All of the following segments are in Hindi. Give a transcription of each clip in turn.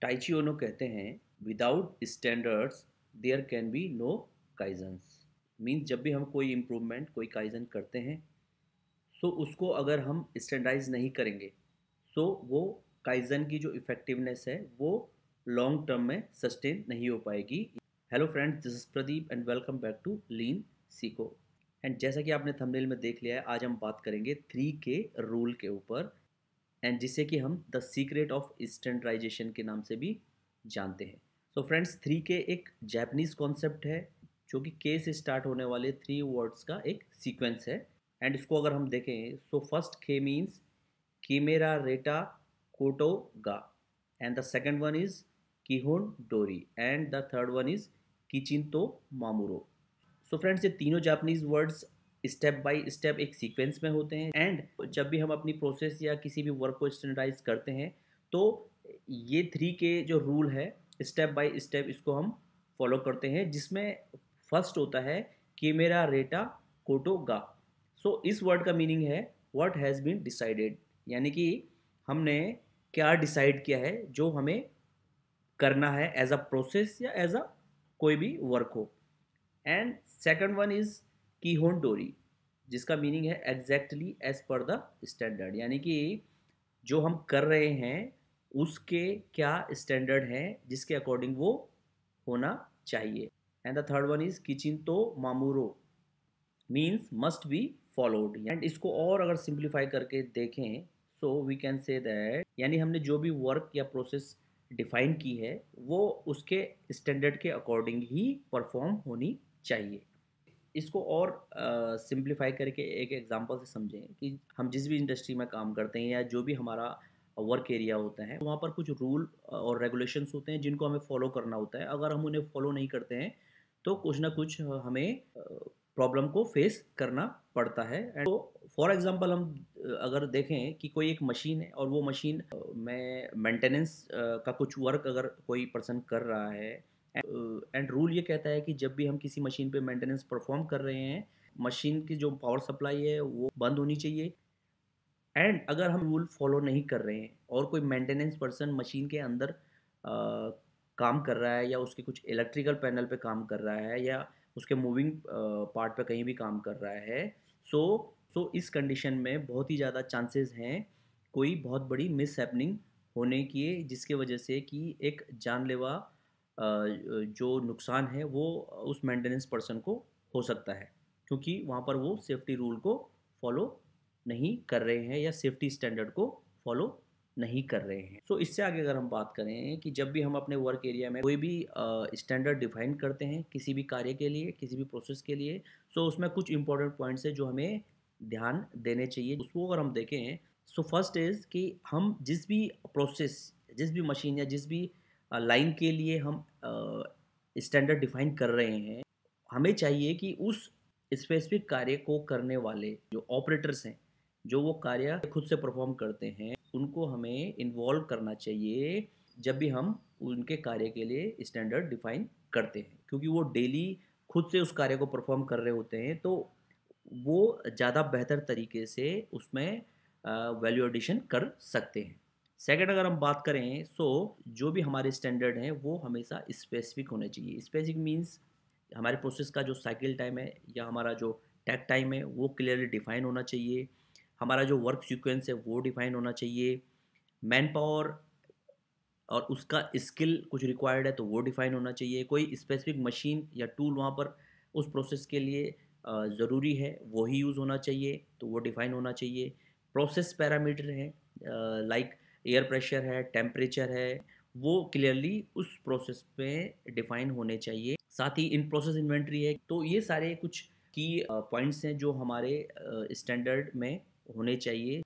टाइचियोनो कहते हैं without standards there can be no काइजन्स मीन्स जब भी हम कोई इम्प्रूवमेंट कोई काइजन करते हैं सो उसको अगर हम स्टैंडाइज नहीं करेंगे सो वो काइजन की जो इफ़ेक्टिवनेस है वो लॉन्ग टर्म में सस्टेन नहीं हो पाएगी hello friends this is Pradeep and welcome back to lean सीको एंड जैसा कि आपने थंबनेल में देख लिया है आज हम बात करेंगे थ्री के रूल के ऊपर एंड जिसे कि हम द सीक्रेट ऑफ स्टैंडराइजेशन के नाम से भी जानते हैं सो फ्रेंड्स थ्री के एक जैपनीज कॉन्सेप्ट है जो कि के से स्टार्ट होने वाले थ्री वर्ड्स का एक सीक्वेंस है एंड इसको अगर हम देखें सो फर्स्ट के मीन्स कीमेरा रेटा कोटो गा and the second one is किहोन डोरी and the third one is किचिन तो मामूरो सो फ्रेंड्स ये तीनों Japanese words step by step एक सीक्वेंस में होते हैं एंड जब भी हम अपनी प्रोसेस या किसी भी वर्क को स्टैंडर्डाइज करते हैं तो ये थ्री के जो रूल है स्टेप बाय स्टेप इसको हम फॉलो करते हैं जिसमें फर्स्ट होता है कि मेरा रेटा कोटो गा सो so, इस वर्ड का मीनिंग है व्हाट हैज़ बीन डिसाइडेड यानी कि हमने क्या डिसाइड किया है जो हमें करना है एज अ प्रोसेस या एज अ कोई भी वर्क हो एंड सेकंड वन इज़ की होन डोरी जिसका मीनिंग है exactly as per the standard यानी कि जो हम कर रहे हैं उसके क्या स्टैंडर्ड हैं जिसके अकॉर्डिंग वो होना चाहिए and the third one is किचिन तो मामूरो means must be followed and इसको और अगर सिंप्लीफाई करके देखें so we can say that यानी हमने जो भी वर्क या प्रोसेस डिफाइन की है वो उसके स्टैंडर्ड के अकॉर्डिंग ही परफॉर्म होनी चाहिए इसको और सिंप्लीफाई करके एक एग्जांपल से समझें कि हम जिस भी इंडस्ट्री में काम करते हैं या जो भी हमारा वर्क एरिया होता है वहाँ पर कुछ रूल और रेगुलेशंस होते हैं जिनको हमें फॉलो करना होता है अगर हम उन्हें फॉलो नहीं करते हैं तो कुछ ना कुछ हमें प्रॉब्लम को फेस करना पड़ता है एंड तो फॉर एग्जांपल हम अगर देखें कि कोई एक मशीन है और वो मशीन में मेंटेनेंस का कुछ वर्क अगर कोई पर्सन कर रहा है एंड रूल ये कहता है कि जब भी हम किसी मशीन पे मेंटेनेंस परफॉर्म कर रहे हैं मशीन की जो पावर सप्लाई है वो बंद होनी चाहिए एंड अगर हम रूल फॉलो नहीं कर रहे हैं और कोई मेंटेनेंस पर्सन मशीन के अंदर आ, काम कर रहा है या उसके कुछ इलेक्ट्रिकल पैनल पे काम कर रहा है या उसके मूविंग पार्ट पे कहीं भी काम कर रहा है सो so, सो so इस कंडीशन में बहुत ही ज़्यादा चांसेस हैं कोई बहुत बड़ी मिस होने की जिसके वजह से कि एक जानलेवा जो नुकसान है वो उस मेंटेनेंस पर्सन को हो सकता है क्योंकि वहाँ पर वो सेफ्टी रूल को फॉलो नहीं कर रहे हैं या सेफ्टी स्टैंडर्ड को फॉलो नहीं कर रहे हैं सो so, इससे आगे अगर हम बात करें कि जब भी हम अपने वर्क एरिया में कोई भी स्टैंडर्ड uh, डिफाइन करते हैं किसी भी कार्य के लिए किसी भी प्रोसेस के लिए सो so उसमें कुछ इंपॉर्टेंट पॉइंट्स हैं जो हमें ध्यान देने चाहिए उसको अगर हम देखें सो फर्स्ट इज़ कि हम जिस भी प्रोसेस जिस भी मशीन या जिस भी लाइन के लिए हम स्टैंडर्ड डिफाइन कर रहे हैं हमें चाहिए कि उस स्पेसिफिक कार्य को करने वाले जो ऑपरेटर्स हैं जो वो कार्य खुद से परफॉर्म करते हैं उनको हमें इन्वॉल्व करना चाहिए जब भी हम उनके कार्य के लिए स्टैंडर्ड डिफाइन करते हैं क्योंकि वो डेली खुद से उस कार्य को परफॉर्म कर रहे होते हैं तो वो ज़्यादा बेहतर तरीके से उसमें वैल्यू एडिशन कर सकते हैं सेकेंड अगर हम बात करें सो जो भी हमारे स्टैंडर्ड हैं वो हमेशा स्पेसिफिक होने चाहिए स्पेसिफिक मीन्स हमारे प्रोसेस का जो साइकिल टाइम है या हमारा जो टैग टाइम है वो क्लियरली डिफाइन होना चाहिए हमारा जो वर्क सीक्वेंस है वो डिफाइन होना चाहिए मैन पावर और उसका स्किल कुछ रिक्वायर्ड है तो वो डिफाइन होना चाहिए कोई स्पेसिफिक मशीन या टूल वहाँ पर उस प्रोसेस के लिए ज़रूरी है वही यूज़ होना चाहिए तो वो डिफाइन होना चाहिए प्रोसेस पैरामीटर हैं लाइक एयर प्रेशर है टेम्परेचर है वो क्लियरली उस प्रोसेस में डिफाइन होने चाहिए साथ ही इन प्रोसेस इन्वेंट्री है तो ये सारे कुछ की पॉइंट्स हैं जो हमारे स्टैंडर्ड में होने चाहिए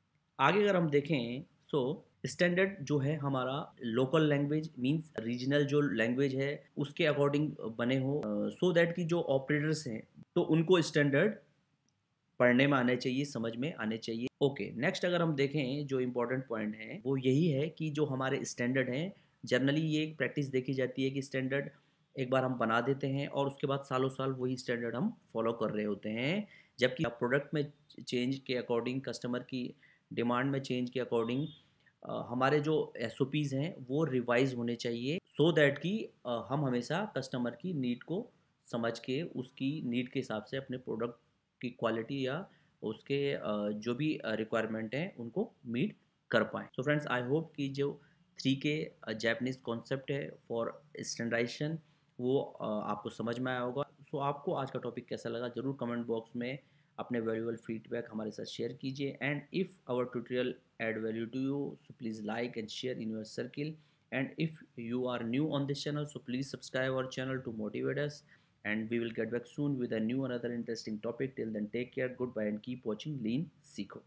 आगे अगर हम देखें सो स्टैंडर्ड जो है हमारा लोकल लैंग्वेज मींस रीजनल जो लैंग्वेज है उसके अकॉर्डिंग बने हो सो दैट की कि जो ऑपरेटर्स हैं तो उनको स्टैंडर्ड पढ़ने में आने चाहिए समझ में आने चाहिए ओके okay, नेक्स्ट अगर हम देखें जो इम्पोर्टेंट पॉइंट है वो यही है कि जो हमारे स्टैंडर्ड हैं जनरली ये एक प्रैक्टिस देखी जाती है कि स्टैंडर्ड एक बार हम बना देते हैं और उसके बाद सालों साल वही स्टैंडर्ड हम फॉलो कर रहे होते हैं जबकि प्रोडक्ट में चेंज के अकॉर्डिंग कस्टमर की डिमांड में चेंज के अकॉर्डिंग हमारे जो एस हैं वो रिवाइज होने चाहिए सो so दैट कि हम हमेशा कस्टमर की नीड को समझ के उसकी नीड के हिसाब से अपने प्रोडक्ट की क्वालिटी या उसके जो भी रिक्वायरमेंट हैं उनको मीट कर पाएँ सो फ्रेंड्स आई होप कि जो थ्री के जैपनीज़ कॉन्सेप्ट है फॉर स्टैंडर्डाइजेशन वो आपको समझ में आया होगा सो so, आपको आज का टॉपिक कैसा लगा ज़रूर कमेंट बॉक्स में अपने वैल्यूबल फीडबैक हमारे साथ शेयर कीजिए and if our tutorial add value to you so please like and share in your circle and if you are new on this channel so please subscribe our channel to motivate us and we will get back soon with a new another interesting topic till then take care goodbye and keep watching lean seco